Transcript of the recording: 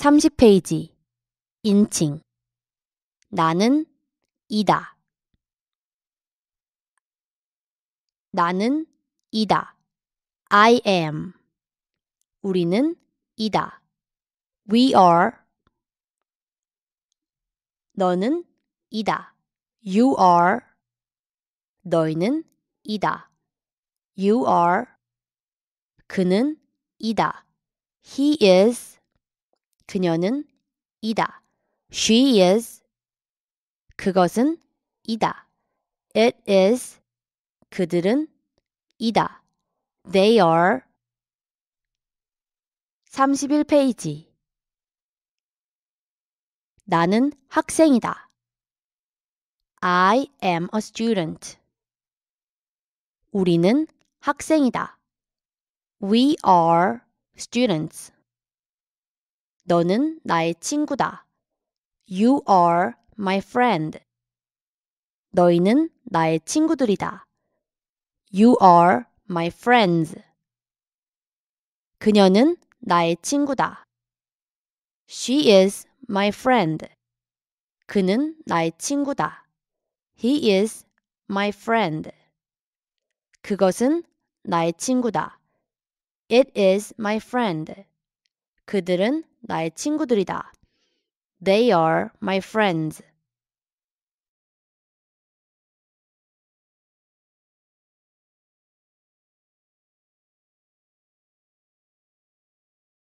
30페이지 인칭 나는 이다 나는 이다 I am 우리는 이다 We are 너는 이다 You are 너희는 이다 You are 그는 이다 He is 그녀는 이다. She is 그것은 이다. It is 그들은 이다. They are 31페이지 나는 학생이다. I am a student. 우리는 학생이다. We are students. 너는 나의 친구다. You are my friend. 너희는 나의 친구들이다. You are my friends. 그녀는 나의 친구다. She is my friend. 그는 나의 친구다. He is my friend. 그것은 나의 친구다. It is my friend. 그들은 나의 친구들이다. They are my friends.